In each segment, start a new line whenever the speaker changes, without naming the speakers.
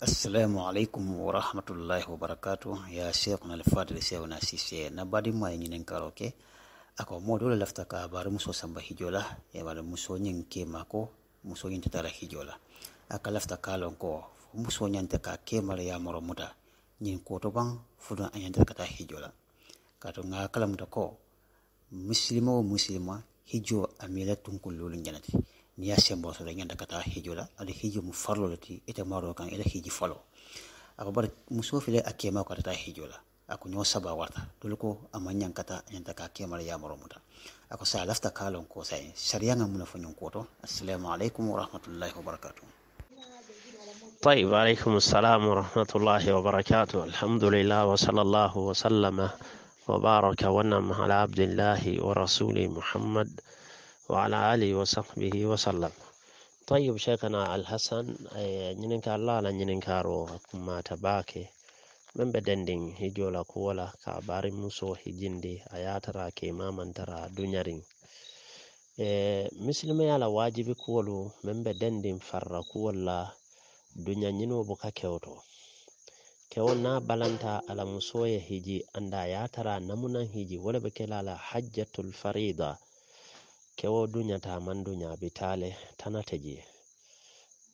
assalamu aleykum warahmatullahi wabarakatu ya cheikhuna alfadil cheikhuna sise na badimo ye ñinin karo ke ako modo la lafta ka bari muso samba hijo e wala muso ñin kema ko muso ñin tetara hijo aka lafta ka lon ko muso ñante ka kemala ya moro muta ñin koto ban fudo a kata hijo kato nga kala muta ko muslimo muslima hijo amila tunkullulu ñanati ni ya sembo so da nyanda kata hijo la ala hijo mu farlo le ti ite maro kan ila hiji falo ako bar muso file akema ko ta hijo la ako nyo saba warta dole ko amanyan kata nyanda ka kema ya maro muta ako sa lafta kalon ko sai shari'a ngam na fanyon ko to assalamu alaikum wa rahmatullahi wa barakatuh
طيب عليكم السلام ورحمة الله وبركاته الحمد لله وصلى الله وسلم وبارك ونعم على عبد الله ورسوله محمد وعلى آله وصحبه وسلم طيب شيخنا الحسن ñinin ka alla la ñinin karo mata bake men be dendin hijola kuwola ka bari muso hijindi a yatara ke mamantara duñarin e misilimaya la wajibi kuwolu men be dendin farra kuwol la duña ñinobo ka kewto kewo na balanta ala musoye hiji anda yatara namunan hiji wole be kela la hajjatul farida kewo duñata man duña bitale tanata je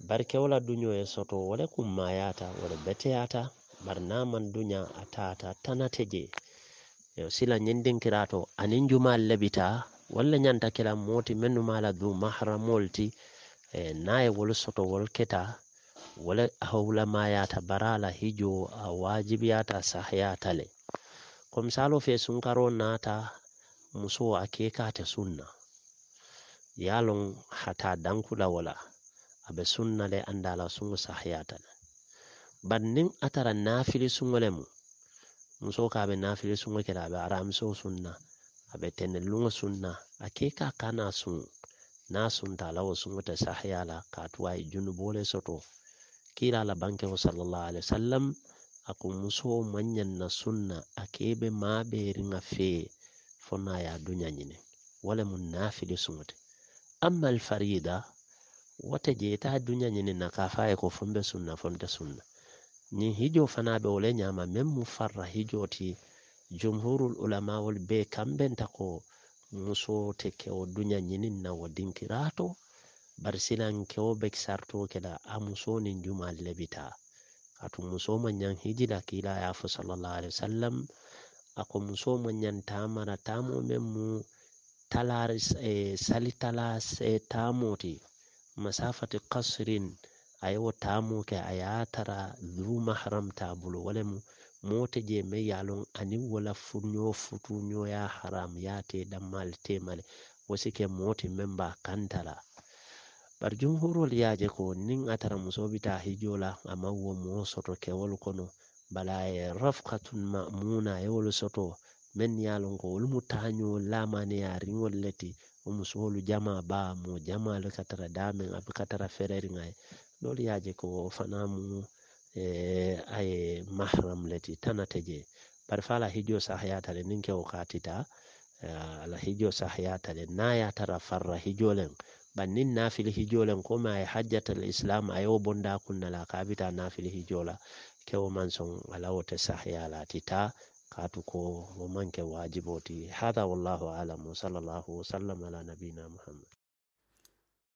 barkewola duñoye soto wole kum mayata wole beteyata barna man duña a tata tanate je yo sila ñindinkirato anin jumal lebita walla ñanta kila moti mennumala du mahramol ti e naye wol soto wol keta wole hawla mayata barala hijo a wajibiyata sahyata le comme salo fe sunkaro nata musuo a kekate sunna yalon hata dankula wala abe sunna le andala sun sahiyata bannin atara nafili sun wale mu muso ka be nafili sun wake abe aramso sunna abe tenelun sunna a ke ka kana sun na sun ta lawo sun wata sahiyala ka tuwa ijun e bole soto kila la banke wa sallallahu alaihi wasallam akun muso manyan na sunna a ke be ma be ringa fe fona ya dunya nyine wale mu nafili sun wate amma alfarida wote jeeta dunya ñinin na ka faye sunna fonte sunna ñin hijo fana be wole ñama men mu hijo ti jumhurul ulamawol be kambenta ko muso te kewo dunya ñinin na wo dinkirato bari silan kewo be sarto keda a muso nin jumal lebita katu muso manyan hijila kila ya fu sallallahu alaihi wasallam ako muso manyan tamara tamo men mu Eh, salitalas eh, taamuti masafati kasrin aye wo taamu ke a ye a du mahram ta bulu walemu mote je me ye lon aniŋ wala furñoo futuñoo ye haram ye te dammaali temale wo si ke mooti meŋ ba kanta la bari ko nin atara musobita hijola amawo mo e soto kewol kono bala a ye mamuna a ye soto men ne ye a loŋ ko wolu mu taa ñoo laamaŋ ne ye a riŋolu le ti wo musoolu jamaa baa moo jamaa le ka tara daameŋ a be ka tara fereriŋa ye doolu ye a je ko wo fanaŋ mu a ye mahram le ti tanata je bari fo e, ala hijoo sahayaata le niŋ kewo ka a tita ala hijoo sahayaata le niŋ a ye a tara farra hijoo leŋ bari niŋ naafili hijoo leŋ komi a ye hajjatal islam a ye wo bonda kunna la a ka a bita naafili hijoo la kewo maŋ soŋ ala wo te sahaya la a ti taa kaatuko o man kɛ waajibo wallahu alamu sallallahu wasallam ala nabina muhammad